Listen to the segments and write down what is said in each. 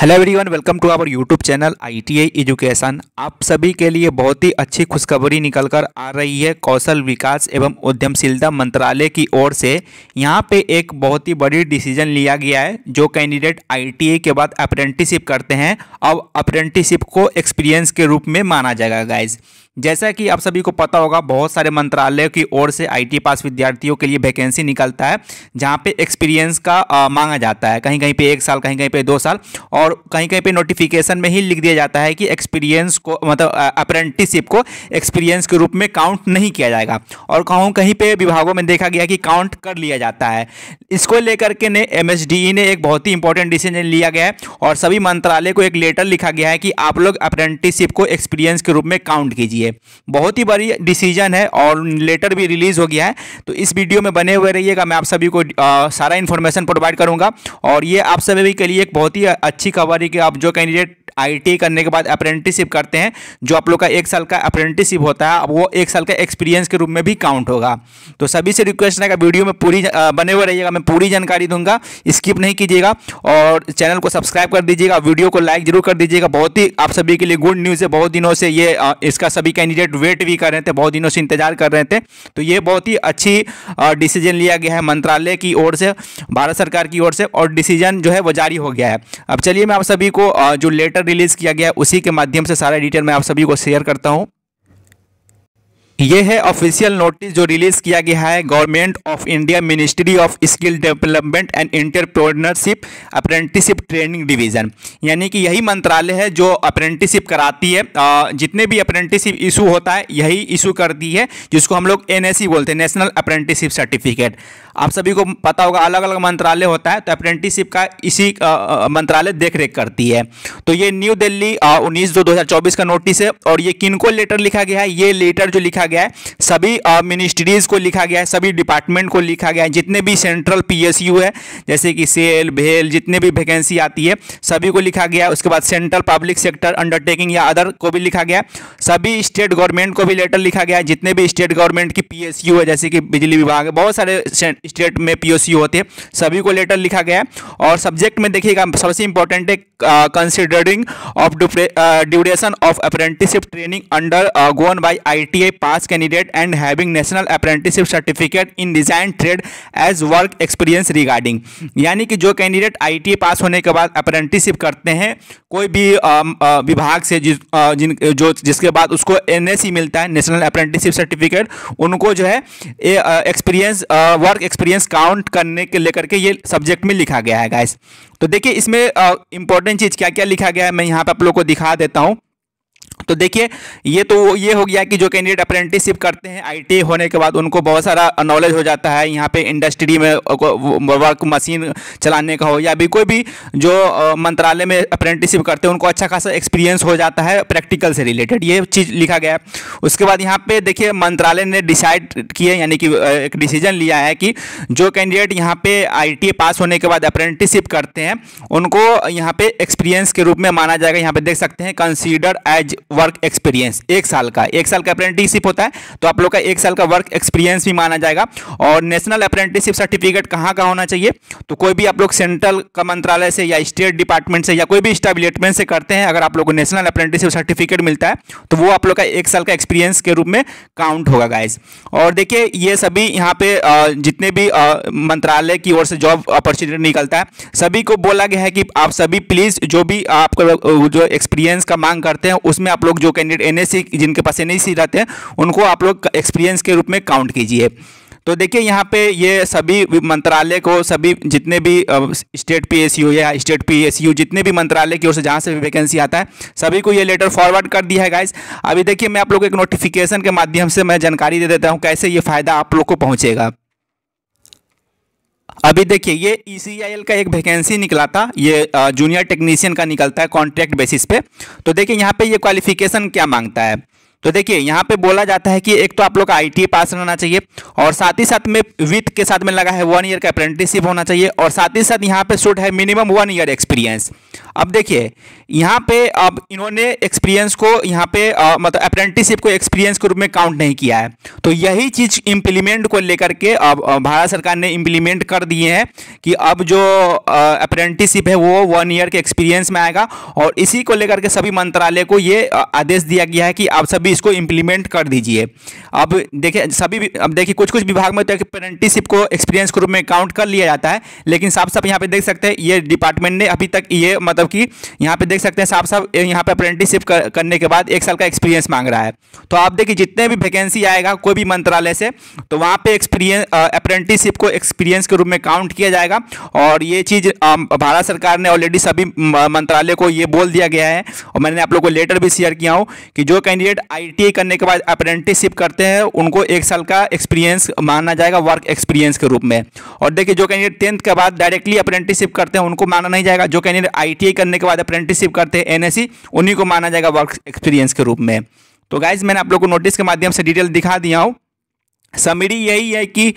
hello everyone welcome to our YouTube channel ITI education आप सभी के लिए बहुत ही अच्छी खुशखबरी निकल कर आ रही है कौशल विकास एवं उद्यमशीलता मंत्रालय की ओर से यहां पे एक बहुत ही बड़ी डिसीजन लिया गया है जो कैंडिडेट आईटीआई के बाद अप्रेंटिसिप करते हैं अब अप्रेंटिसिप को एक्सपीरियंस के रूप में माना जाएगा गाइज़ जैसा कि आप सभी को पता होगा बहुत सारे मंत्रालयों की ओर से आईटी पास विद्यार्थियों के लिए वैकेंसी निकलता है जहाँ पे एक्सपीरियंस का आ, मांगा जाता है कहीं कहीं पे एक साल कहीं कहीं पे दो साल और कहीं कहीं पे नोटिफिकेशन में ही लिख दिया जाता है कि एक्सपीरियंस को मतलब अप्रेंटिसशिप को एक्सपीरियंस के रूप में काउंट नहीं किया जाएगा और कहूँ कहीं पर विभागों में देखा गया कि काउंट कर लिया जाता है इसको लेकर के ने एम e ने एक बहुत ही इंपॉर्टेंट डिसीजन लिया गया है और सभी मंत्रालय को एक लेटर लिखा गया है कि आप लोग अप्रेंटिसिप को एक्सपीरियंस के रूप में काउंट कीजिए लिए बहुत ही बड़ी डिसीजन है और लेटर भी रिलीज़ हो गया है तो इस वीडियो में बने हुए रहिएगा मैं आप सभी को आ, सारा इन्फॉर्मेशन प्रोवाइड करूँगा और ये आप सभी के लिए एक बहुत ही अच्छी खबर है कि आप जो कैंडिडेट आई करने के बाद अप्रेंटिसिप करते हैं जो आप लोग का एक साल का अप्रेंटिसिप होता है अब वो एक साल का एक्सपीरियंस के रूप में भी काउंट होगा तो सभी से रिक्वेस्ट रहेगा वीडियो में पूरी बने हुए रहिएगा मैं पूरी जानकारी दूंगा स्किप नहीं कीजिएगा और चैनल को सब्सक्राइब कर दीजिएगा वीडियो को लाइक जरूर कर दीजिएगा बहुत ही आप सभी के लिए गुड न्यूज़ है बहुत दिनों से ये इसका सभी कैंडिडेट वेट भी कर रहे थे बहुत दिनों से इंतजार कर रहे थे तो ये बहुत ही अच्छी डिसीजन लिया गया है मंत्रालय की ओर से भारत सरकार की ओर से और डिसीजन जो है वो जारी हो गया है अब चलिए मैं आप सभी को जो लेटर रिलीज़ किया गया है उसी के माध्यम से सारा डिटेल मैं आप सभी को शेयर करता हूँ यह है ऑफिशियल नोटिस जो रिलीज किया गया है government of India ministry of skill development and entrepreneurship apprenticeship training division यानी कि यही मंत्रालय है जो अप्रेंटिसिप कराती है जितने भी अप्रेंटिसिप इशू होता है यही इशू करती है जिसको हम लोग एन e बोलते हैं नेशनल अप्रेंटिसिप सर्टिफिकेट आप सभी को पता होगा अलग अलग मंत्रालय होता है तो अप्रेंटिसिप का इसी मंत्रालय देख रेख करती है तो ये न्यू दिल्ली उन्नीस दो दो का नोटिस है और ये किनको लेटर लिखा गया है ये लेटर जो लिखा लिखा गया है सभी मिनिस्ट्रीज को लिखा गया है सभी डिपार्टमेंट को लिखा गया है जितने भी सेंट्रल पीएसयू है जैसे कि सेल भेल जितने भी वैकेंसी आती है सभी को लिखा गया है उसके बाद सेंट्रल पब्लिक सेक्टर अंडरटेकिंग या अदर को भी लिखा गया है सभी स्टेट गवर्नमेंट को भी लेटर लिखा गया है जितने भी स्टेट गवर्नमेंट की पी है जैसे कि बिजली विभाग है बहुत सारे स्टेट में पी होते हैं सभी को लेटर लिखा गया है और सब्जेक्ट में देखिएगा सबसे इंपॉर्टेंट है considering of duration of apprenticeship training undergone by I T I pass candidate and having national apprenticeship certificate in design trade as work experience regarding यानी कि जो कैंडिडेट आई पास होने के बाद अप्रेंटिसशिप करते हैं कोई भी विभाग से जिस जिन जो जिसके बाद उसको एन e मिलता है नेशनल अप्रेंटिसशिप सर्टिफिकेट उनको जो है एक्सपीरियंस वर्क एक्सपीरियंस काउंट करने के लेकर के ये सब्जेक्ट में लिखा गया है गाइस तो देखिए इसमें इंपॉर्टेंट चीज़ क्या क्या लिखा गया है मैं यहाँ पर आप लोग को दिखा देता हूँ तो देखिए ये तो ये हो गया कि जो कैंडिडेट अप्रेंटिसशिप करते हैं आई e होने के बाद उनको बहुत सारा नॉलेज हो जाता है यहाँ पे इंडस्ट्री में वर्क मशीन चलाने का हो या भी कोई भी जो मंत्रालय में अप्रेंटिसशिप करते हैं उनको अच्छा खासा एक्सपीरियंस हो जाता है प्रैक्टिकल से रिलेटेड ये चीज़ लिखा गया उसके बाद यहाँ पर देखिए मंत्रालय ने डिसाइड किए यानी कि एक डिसीजन लिया है कि जो कैंडिडेट यहाँ पर आई पास होने के बाद अप्रेंटिसशिप करते हैं उनको यहाँ पर एक्सपीरियंस के रूप में माना जाएगा यहाँ पर देख सकते हैं कंसिडर एज वर्क एक्सपीरियंस एक साल का एक साल का अप्रेंटिसशिप होता है तो आप लोग का एक साल का वर्क एक्सपीरियंस भी माना जाएगा और नेशनल अप्रेंटिसशिप सर्टिफिकेट कहाँ का होना चाहिए तो कोई भी आप लोग सेंट्रल का मंत्रालय से या स्टेट डिपार्टमेंट से या कोई भी स्टेबलेटमेंट से करते हैं अगर आप लोग को नेशनल अप्रेंटिसशिप सर्टिफिकेट मिलता है तो वो आप लोग का एक साल का एक्सपीरियंस के रूप में काउंट होगा गाइज और देखिए ये सभी यहाँ पे जितने भी मंत्रालय की ओर से जॉब अपॉर्चुनिटी निकलता है सभी को बोला गया है कि आप सभी प्लीज़ जो भी आपका जो एक्सपीरियंस का मांग करते हैं उसमें आप लोग जो कैंडिडेट एन जिनके पास एन रहते हैं उनको आप लोग एक्सपीरियंस के रूप में काउंट कीजिए तो देखिए यहाँ पे ये सभी मंत्रालय को सभी जितने भी स्टेट पी एस यू या स्टेट पी एस यू जितने भी मंत्रालय की ओर से जहाँ से भी वैकेंसी आता है सभी को ये लेटर फॉरवर्ड कर दिया है गाइस अभी देखिए मैं आप लोग को एक नोटिफिकेशन के माध्यम से मैं जानकारी दे देता हूँ कैसे ये फ़ायदा आप लोग को पहुँचेगा अभी देखिए ये ई e का एक वैकेंसी निकला था ये जूनियर टेक्नीशियन का निकलता है कॉन्ट्रैक्ट बेसिस पे तो देखिए यहाँ पे ये क्वालिफिकेशन क्या मांगता है तो देखिए यहाँ पे बोला जाता है कि एक तो आप लोग का आई e पास रहना चाहिए और साथ ही साथ में विथ के साथ में लगा है वन ईयर का अप्रेंटिसशिप होना चाहिए और साथ ही साथ यहाँ पे शुड है मिनिमम वन ईयर एक्सपीरियंस अब देखिए यहाँ पे अब इन्होंने एक्सपीरियंस को यहाँ पे आ, मतलब अप्रेंटिसिप को एक्सपीरियंस के रूप में काउंट नहीं किया है तो यही चीज़ इम्प्लीमेंट को लेकर के अब भारत सरकार ने इम्प्लीमेंट कर दिए हैं कि अब जो अप्रेंटिसिप है वो वन ईयर के एक्सपीरियंस में आएगा और इसी को लेकर के सभी मंत्रालय को ये आदेश दिया गया है कि आप सभी इसको इम्प्लीमेंट कर दीजिए अब देखिए सभी अब देखिए कुछ कुछ विभाग में तो अप्रेंटिसिप को एक्सपीरियंस के रूप में काउंट कर लिया जाता है लेकिन साफ साफ यहाँ पे देख सकते हैं ये डिपार्टमेंट ने अभी तक ये मतलब मतलब कि यहाँ पे देख सकते हैं साफ साफ यहाँ पे अप्रेंटिसशिप कर, करने के बाद एक साल का एक्सपीरियंस मांग रहा है तो आप देखिए जितने भी वैकेंसी आएगा कोई भी मंत्रालय से तो वहाँ पे एक्सपीरियंस अप्रेंटिसशिप को एक्सपीरियंस के रूप में काउंट किया जाएगा और ये चीज़ भारत सरकार ने ऑलरेडी सभी मंत्रालय को ये बोल दिया गया है और मैंने आप लोग को लेटर भी शेयर किया हूँ कि जो कैंडिडेट आई करने के बाद अप्रेंटिसशिप करते हैं उनको एक साल का एक्सपीरियंस माना जाएगा वर्क एक्सपीरियंस के रूप में और देखिए जो कैंडिडेट टेंथ के बाद डायरेक्टली अप्रेंटिसशिप करते हैं उनको माना नहीं जाएगा जो कैंडिडेट आई करने के बाद अप्रेंटिसशिप करते हैं एनएससी e, उन्हीं को माना जाएगा वर्क एक्सपीरियंस के रूप में तो गाइज मैंने आप लोग को नोटिस के माध्यम से डिटेल दिखा दिया हूँ समीरी यही है कि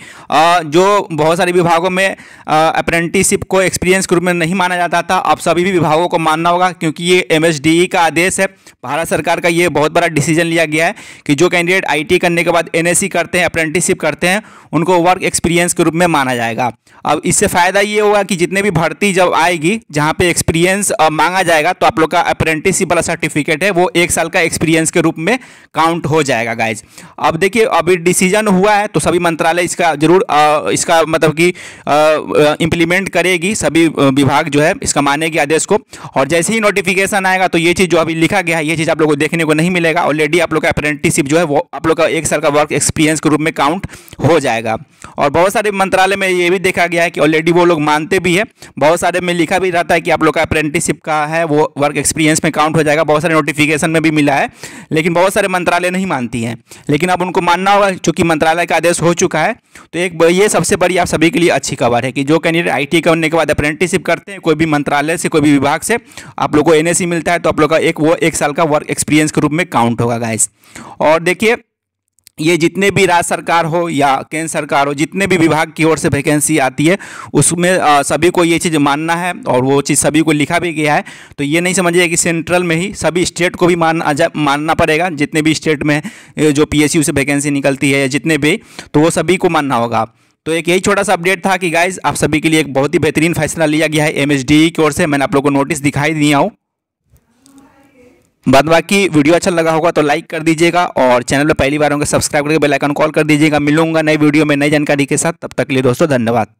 जो बहुत सारे विभागों में अप्रेंटिसिप को एक्सपीरियंस के रूप में नहीं माना जाता था अब सभी भी विभागों को मानना होगा क्योंकि ये एम e का आदेश है भारत सरकार का ये बहुत बड़ा डिसीजन लिया गया है कि जो कैंडिडेट आईटी करने के बाद एनएससी e करते हैं अप्रेंटिसिप करते हैं उनको वर्क एक्सपीरियंस के रूप में माना जाएगा अब इससे फ़ायदा ये होगा कि जितने भी भर्ती जब आएगी जहाँ पर एक्सपीरियंस मांगा जाएगा तो आप लोग का अप्रेंटिसिप वाला सर्टिफिकेट है वो एक साल का एक्सपीरियंस के रूप में काउंट हो जाएगा गाइज अब देखिए अभी डिसीजन हुआ हुआ है तो सभी मंत्रालय इसका जरूर आ, इसका मतलब कि इंप्लीमेंट करेगी सभी विभाग जो है इसका मानेगी आदेश को और जैसे ही नोटिफिकेशन आएगा तो ये चीज़ जो अभी लिखा गया है ये चीज़ आप लोग को देखने को नहीं मिलेगा ऑलरेडी आप लोग का अप्रेंटिसिप जो है वो आप लोग का एक साल का वर्क एक्सपीरियंस के रूप में काउंट हो जाएगा और बहुत सारे मंत्रालय में ये भी देखा गया है कि ऑलरेडी वो लोग मानते भी है बहुत सारे में लिखा भी रहता है कि आप लोग का अप्रेंटिसिप का है वो वर्क एक्सपीरियंस में काउंट हो जाएगा बहुत सारे नोटिफिकेशन में भी मिला है लेकिन बहुत सारे मंत्रालय नहीं मानती हैं लेकिन अब उनको मानना होगा चूँकि मंत्रालय का आदेश हो चुका है तो एक ये सबसे बड़ी आप सभी के लिए अच्छी खबर है कि जो कैंडिडेट आई टी करने के बाद अप्रेंटिसिप करते हैं कोई भी मंत्रालय से कोई भी विभाग से आप लोग को एन मिलता है तो आप लोग का एक वो एक साल का वर्क एक्सपीरियंस के रूप में काउंट होगा गाइस और देखिए ये जितने भी राज्य सरकार हो या केंद्र सरकार हो जितने भी विभाग की ओर से वैकेंसी आती है उसमें सभी को ये चीज़ मानना है और वो चीज़ सभी को लिखा भी गया है तो ये नहीं समझिए कि सेंट्रल में ही सभी स्टेट को भी मानना जा मानना पड़ेगा जितने भी स्टेट में जो पीएसयू से वैकेंसी निकलती है या जितने भी तो वो सभी को मानना होगा तो एक यही छोटा सा अपडेट था कि गाइज आप सभी के लिए एक बहुत ही बेहतरीन फैसला लिया गया है एम e की ओर से मैंने आप लोग को नोटिस दिखाई दिया हूँ बाद बाकी वीडियो अच्छा लगा होगा तो लाइक कर दीजिएगा और चैनल पर पहली बार होंगे सब्सक्राइब करके बेल आइकन कॉल कर दीजिएगा मिलूंगा नई वीडियो में नई जानकारी के साथ तब तक के लिए दोस्तों धन्यवाद